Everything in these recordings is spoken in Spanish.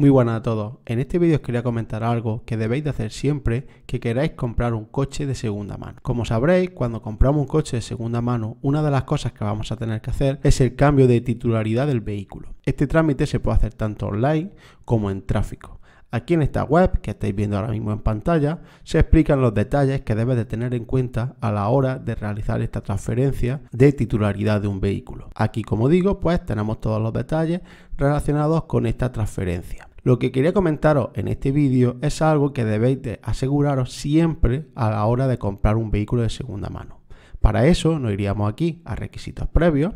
Muy buenas a todos, en este vídeo os quería comentar algo que debéis de hacer siempre que queráis comprar un coche de segunda mano. Como sabréis, cuando compramos un coche de segunda mano, una de las cosas que vamos a tener que hacer es el cambio de titularidad del vehículo. Este trámite se puede hacer tanto online como en tráfico. Aquí en esta web que estáis viendo ahora mismo en pantalla se explican los detalles que debes de tener en cuenta a la hora de realizar esta transferencia de titularidad de un vehículo. Aquí como digo pues tenemos todos los detalles relacionados con esta transferencia. Lo que quería comentaros en este vídeo es algo que debéis aseguraros siempre a la hora de comprar un vehículo de segunda mano. Para eso nos iríamos aquí a requisitos previos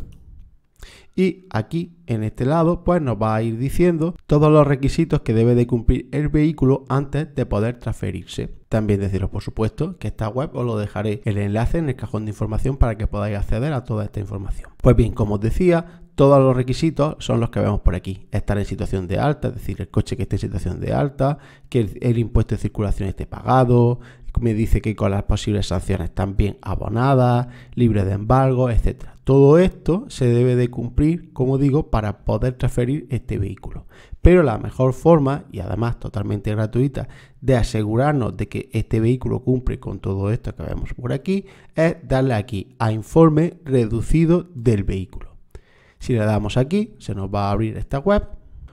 y aquí en este lado pues nos va a ir diciendo todos los requisitos que debe de cumplir el vehículo antes de poder transferirse. También deciros por supuesto que esta web os lo dejaré el enlace en el cajón de información para que podáis acceder a toda esta información. Pues bien, como os decía, todos los requisitos son los que vemos por aquí. Estar en situación de alta, es decir, el coche que esté en situación de alta, que el, impuesto de circulación esté pagado, me dice que con las posibles sanciones también abonadas, libre de embargo, etcétera. Todo esto se debe de cumplir, como digo, para poder transferir este vehículo. Pero la mejor forma, y además totalmente gratuita, de asegurarnos de que este vehículo cumple con todo esto que vemos por aquí, es darle aquí a informe reducido del vehículo. Si le damos aquí, se nos va a abrir esta web.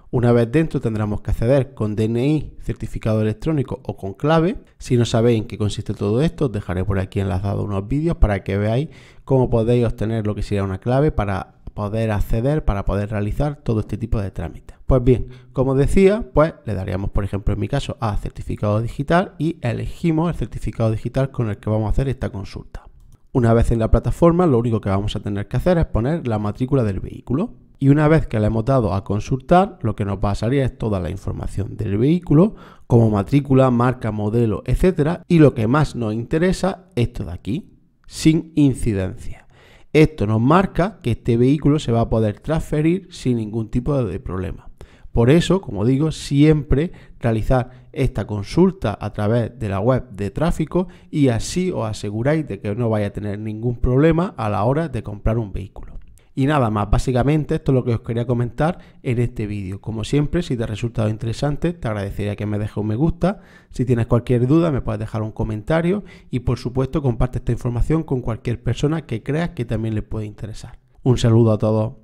Una vez dentro tendremos que acceder con DNI, certificado electrónico o con clave. Si no sabéis en qué consiste todo esto, os dejaré por aquí enlazados unos vídeos para que veáis cómo podéis obtener lo que sería una clave para poder acceder, para poder realizar todo este tipo de trámites. Pues bien, como decía, pues le daríamos, por ejemplo, en mi caso, a certificado digital y elegimos el certificado digital con el que vamos a hacer esta consulta. Una vez en la plataforma, lo único que vamos a tener que hacer es poner la matrícula del vehículo. Y una vez que la hemos dado a consultar, lo que nos pasaría es toda la información del vehículo, como matrícula, marca, modelo, etc. Y lo que más nos interesa, esto de aquí, sin incidencia. Esto nos marca que este vehículo se va a poder transferir sin ningún tipo de problema. Por eso, como digo, siempre realizar esta consulta a través de la web de tráfico y así os aseguráis de que no vaya a tener ningún problema a la hora de comprar un vehículo. Y nada más, básicamente esto es lo que os quería comentar en este vídeo. Como siempre, si te ha resultado interesante, te agradecería que me dejes un me gusta. Si tienes cualquier duda, me puedes dejar un comentario y por supuesto comparte esta información con cualquier persona que creas que también le puede interesar. Un saludo a todos.